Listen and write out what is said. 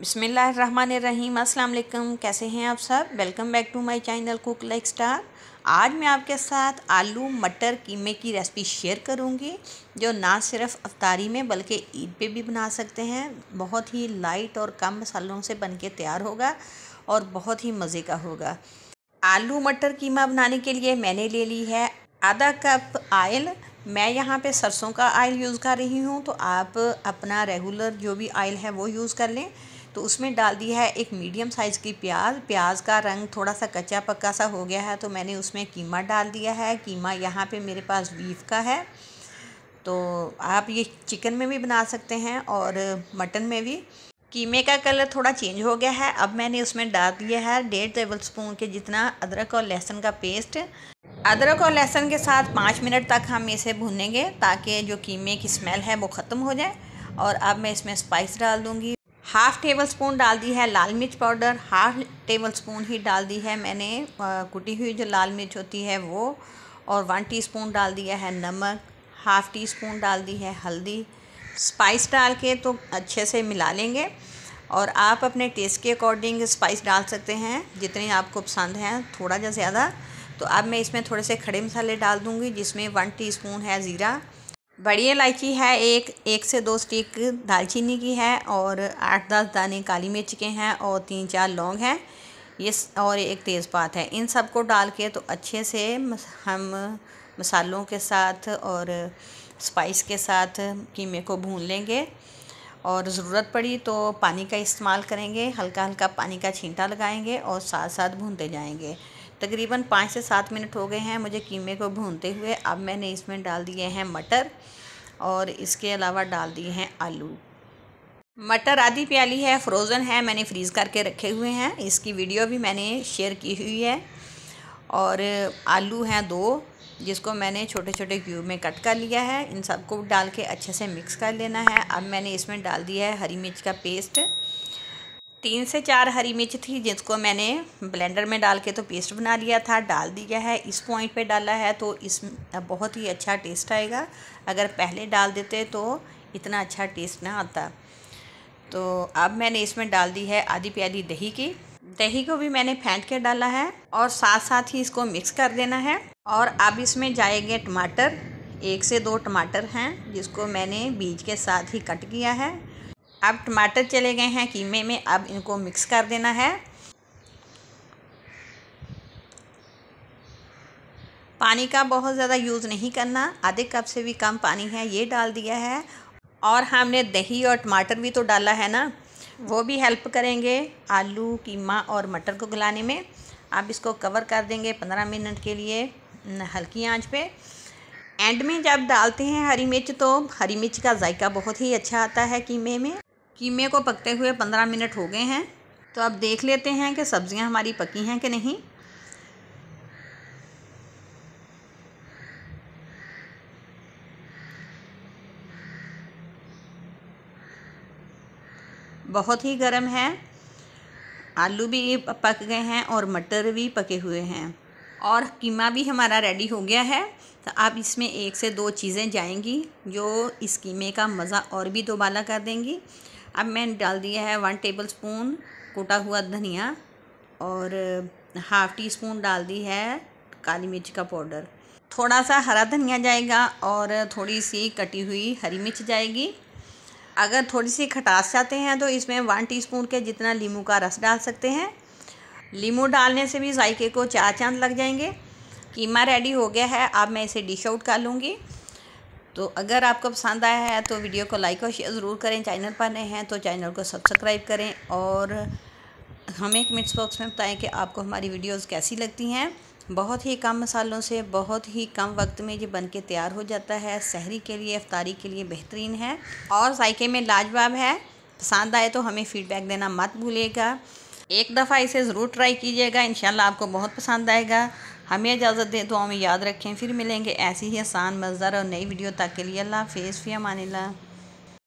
बसमिल अस्सलाम वालेकुम कैसे हैं आप सब welcome back to my channel cook like star आज मैं आपके साथ आलू मटर कीमे की रेसिपी शेयर करूंगी जो ना सिर्फ अफ्तारी में बल्कि ईद पे भी बना सकते हैं बहुत ही लाइट और कम मसालों से बनके तैयार होगा और बहुत ही मज़े का होगा आलू मटर कीमा बनाने के लिए मैंने ले ली है आधा कप आयल मैं यहाँ पे सरसों का आयल यूज़ कर रही हूँ तो आप अपना रेगुलर जो भी आयल है वो यूज़ कर लें तो उसमें डाल दिया है एक मीडियम साइज़ की प्याज प्याज का रंग थोड़ा सा कच्चा पक्का सा हो गया है तो मैंने उसमें कीमा डाल दिया है कीमा यहाँ पे मेरे पास बीफ का है तो आप ये चिकन में भी बना सकते हैं और मटन में भी कीमे का कलर थोड़ा चेंज हो गया है अब मैंने उसमें डाल दिया है डेढ़ टेबल स्पून के जितना अदरक और लहसुन का पेस्ट अदरक और लहसुन के साथ पाँच मिनट तक हम इसे भुनेंगे ताकि जो कीमे की स्मेल है वो ख़त्म हो जाए और अब मैं इसमें स्पाइस डाल दूँगी हाफ़ टेबल स्पून डाल दी है लाल मिर्च पाउडर हाफ टेबल स्पून ही डाल दी है मैंने कुटी हुई जो लाल मिर्च होती है वो और वन टीस्पून डाल दिया है नमक हाफ़ टी स्पून डाल दी है हल्दी स्पाइस डाल के तो अच्छे से मिला लेंगे और आप अपने टेस्ट के अकॉर्डिंग स्पाइस डाल सकते हैं जितने आपको पसंद हैं थोड़ा या ज़्यादा तो अब मैं इसमें थोड़े से खड़े मसाले डाल दूँगी जिसमें वन टी है ज़ीरा बड़ी इलायची है एक एक से दो स्टिक दालचीनी की है और आठ दस दाने काली मिर्च के हैं और तीन चार लौंग हैं ये और एक तेज़पात है इन सब को डाल के तो अच्छे से हम मसालों के साथ और स्पाइस के साथ कीमे को भून लेंगे और ज़रूरत पड़ी तो पानी का इस्तेमाल करेंगे हल्का हल्का पानी का छींटा लगाएंगे और साथ साथ भूनते जाएंगे तकरीबन पाँच से सात मिनट हो गए हैं मुझे कीमे को भूनते हुए अब मैंने इसमें डाल दिए हैं मटर और इसके अलावा डाल दिए हैं आलू मटर आधी प्याली है फ्रोज़न है मैंने फ्रीज़ करके रखे हुए हैं इसकी वीडियो भी मैंने शेयर की हुई है और आलू हैं दो जिसको मैंने छोटे छोटे क्यूब में कट कर लिया है इन सबको डाल के अच्छे से मिक्स कर लेना है अब मैंने इसमें डाल दिया है हरी मिर्च का पेस्ट तीन से चार हरी मिर्च थी जिसको मैंने ब्लेंडर में डाल के तो पेस्ट बना लिया था डाल दिया है इस पॉइंट पे डाला है तो इस बहुत ही अच्छा टेस्ट आएगा अगर पहले डाल देते तो इतना अच्छा टेस्ट ना आता तो अब मैंने इसमें डाल दी है आधी प्याली दही की दही को भी मैंने फेंट के डाला है और साथ साथ ही इसको मिक्स कर देना है और अब इसमें जाएंगे टमाटर एक से दो टमाटर हैं जिसको मैंने बीज के साथ ही कट किया है अब टमाटर चले गए हैं कीमे में अब इनको मिक्स कर देना है पानी का बहुत ज़्यादा यूज़ नहीं करना आधे कप से भी कम पानी है ये डाल दिया है और हमने दही और टमाटर भी तो डाला है ना वो भी हेल्प करेंगे आलू कीमा और मटर को गलाने में अब इसको कवर कर देंगे पंद्रह मिनट के लिए हल्की आंच पे एंड में जब डालते हैं हरी मिर्च तो हरी मिर्च का जायका बहुत ही अच्छा आता है कीमे में कीमे को पकते हुए पंद्रह मिनट हो गए हैं तो अब देख लेते हैं कि सब्ज़ियां हमारी पकी हैं कि नहीं बहुत ही गर्म है आलू भी पक गए हैं और मटर भी पके हुए हैं और कीमा भी हमारा रेडी हो गया है तो आप इसमें एक से दो चीज़ें जाएंगी जो इस कीमे का मज़ा और भी दोबाला कर देंगी अब मैंने डाल दिया है वन टेबल स्पून कोटा हुआ धनिया और हाफ़ टी स्पून डाल दी है काली मिर्च का पाउडर थोड़ा सा हरा धनिया जाएगा और थोड़ी सी कटी हुई हरी मिर्च जाएगी अगर थोड़ी सी खटास चाहते हैं तो इसमें वन टीस्पून के जितना लीमू का रस डाल सकते हैं लीमू डालने से भी जायके को चार चांद लग जाएंगे कीमा रेडी हो गया है अब मैं इसे डिश आउट कर लूँगी तो अगर आपको पसंद आया है तो वीडियो को लाइक और शेयर ज़रूर करें चैनल पर नए हैं तो चैनल को सब्सक्राइब करें और हमें कमेंट्स बॉक्स में बताएं कि आपको हमारी वीडियोस कैसी लगती हैं बहुत ही कम मसालों से बहुत ही कम वक्त में ये बन के तैयार हो जाता है सहरी के लिए अफ्तारी के लिए बेहतरीन है और जायके में लाजवाब है पसंद आए तो हमें फ़ीडबैक देना मत भूलिएगा एक दफ़ा इसे ज़रूर ट्राई कीजिएगा इन आपको बहुत पसंद आएगा हमें इजाज़त दें तो हमें याद रखें फिर मिलेंगे ऐसी ही आसान मज़दार और नई वीडियो तक के लिए अल्लाह हाफिज़ फ़ी अमान